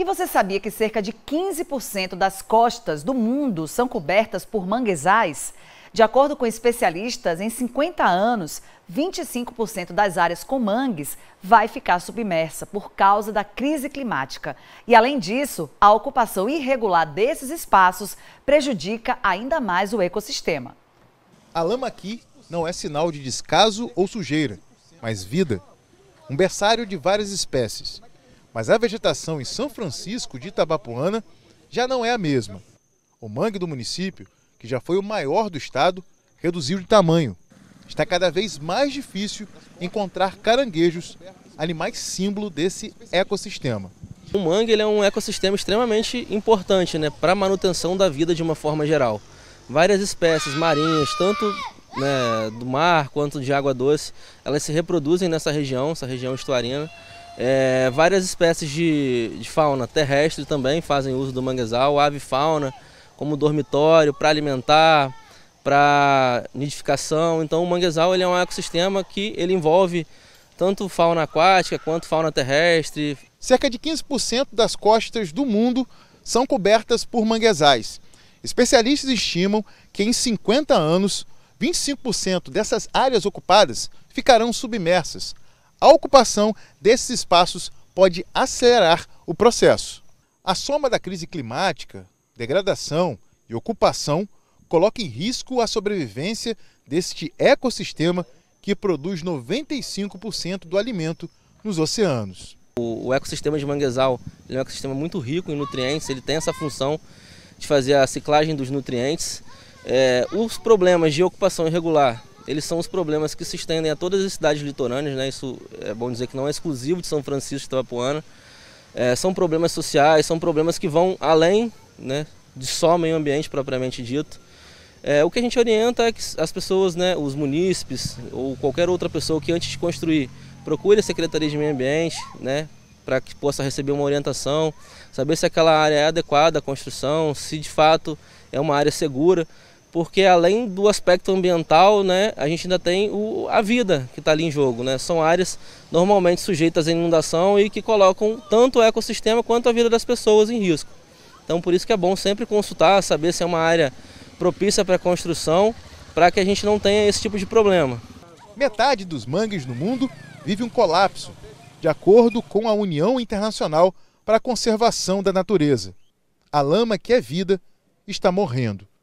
E você sabia que cerca de 15% das costas do mundo são cobertas por manguezais? De acordo com especialistas, em 50 anos, 25% das áreas com mangues vai ficar submersa por causa da crise climática. E além disso, a ocupação irregular desses espaços prejudica ainda mais o ecossistema. A lama aqui não é sinal de descaso ou sujeira, mas vida. Um berçário de várias espécies mas a vegetação em São Francisco de Itabapoana já não é a mesma. O mangue do município, que já foi o maior do estado, reduziu de tamanho. Está cada vez mais difícil encontrar caranguejos, animais símbolo desse ecossistema. O mangue é um ecossistema extremamente importante né, para a manutenção da vida de uma forma geral. Várias espécies marinhas, tanto né, do mar quanto de água doce, elas se reproduzem nessa região, essa região estuarina. É, várias espécies de, de fauna terrestre também fazem uso do manguezal, ave-fauna, como dormitório, para alimentar, para nidificação. Então o manguezal ele é um ecossistema que ele envolve tanto fauna aquática quanto fauna terrestre. Cerca de 15% das costas do mundo são cobertas por manguezais. Especialistas estimam que em 50 anos, 25% dessas áreas ocupadas ficarão submersas, a ocupação desses espaços pode acelerar o processo. A soma da crise climática, degradação e ocupação coloca em risco a sobrevivência deste ecossistema que produz 95% do alimento nos oceanos. O, ecossistema de manguezal é um ecossistema muito rico em nutrientes, ele tem essa função de fazer a ciclagem dos nutrientes. É, os problemas de ocupação irregular eles são os problemas que se estendem a todas as cidades litorâneas, né? isso é bom dizer que não é exclusivo de São Francisco de Tapuana. É, são problemas sociais, são problemas que vão além né, de só meio ambiente propriamente dito. É, o que a gente orienta é que as pessoas, né, os munícipes ou qualquer outra pessoa que antes de construir procure a Secretaria de Meio Ambiente né, para que possa receber uma orientação, saber se aquela área é adequada à construção, se de fato é uma área segura porque além do aspecto ambiental, né, a gente ainda tem o, a vida que está ali em jogo. Né? São áreas normalmente sujeitas à inundação e que colocam tanto o ecossistema quanto a vida das pessoas em risco. Então por isso que é bom sempre consultar, saber se é uma área propícia para construção, para que a gente não tenha esse tipo de problema. Metade dos mangues no mundo vive um colapso, de acordo com a União Internacional para a Conservação da Natureza. A lama que é vida está morrendo.